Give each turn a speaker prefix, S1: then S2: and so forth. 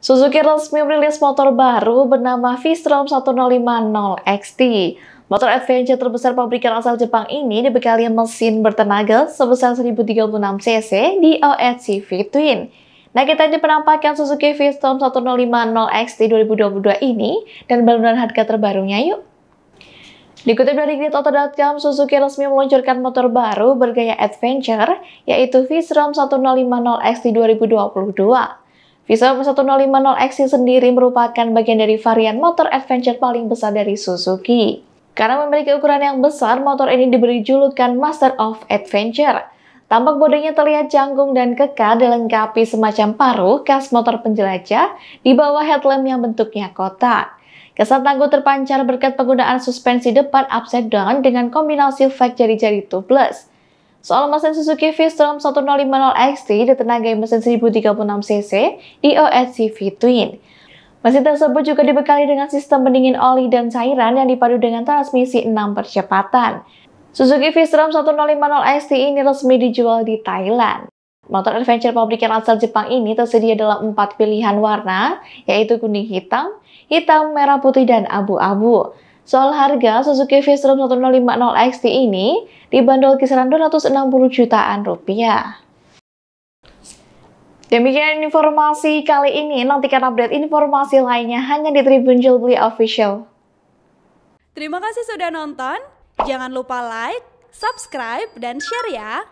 S1: Suzuki resmi merilis motor baru bernama V-Strom 1050 XT. Motor adventure terbesar pabrikan asal Jepang ini dibekali mesin bertenaga sebesar 1036 cc di OHC V-Twin. Nah, kita di penampakan Suzuki V-Strom 1050 XT 2022 ini dan balonan harga terbarunya yuk. Dikutip dari gridauto.com, Suzuki resmi meluncurkan motor baru bergaya adventure, yaitu V-Strom 1050 XT 2022. Vision 1050XC sendiri merupakan bagian dari varian motor adventure paling besar dari Suzuki. Karena memiliki ukuran yang besar, motor ini diberi julukan Master of Adventure. Tampak bodinya terlihat canggung dan kekar dilengkapi semacam paruh khas motor penjelajah di bawah headlamp yang bentuknya kotak. Kesan tangguh terpancar berkat penggunaan suspensi depan upside down dengan kombinasi fake jari-jari tubeless. Soal mesin Suzuki V-Strom 1050XT ditenagai mesin 1036cc DOHC V-Twin. Mesin tersebut juga dibekali dengan sistem pendingin oli dan cairan yang dipadu dengan transmisi 6 percepatan. Suzuki V-Strom 1050XT ini resmi dijual di Thailand. Motor adventure pabrikan asal Jepang ini tersedia dalam empat pilihan warna, yaitu kuning hitam, hitam, merah putih, dan abu-abu. Soal harga, Suzuki Vistrom 1050 XT ini dibanderol kisaran 260 jutaan rupiah. Demikian informasi kali ini, nantikan update informasi lainnya hanya di Tribun Jilbli Official.
S2: Terima kasih sudah nonton, jangan lupa like, subscribe, dan share ya!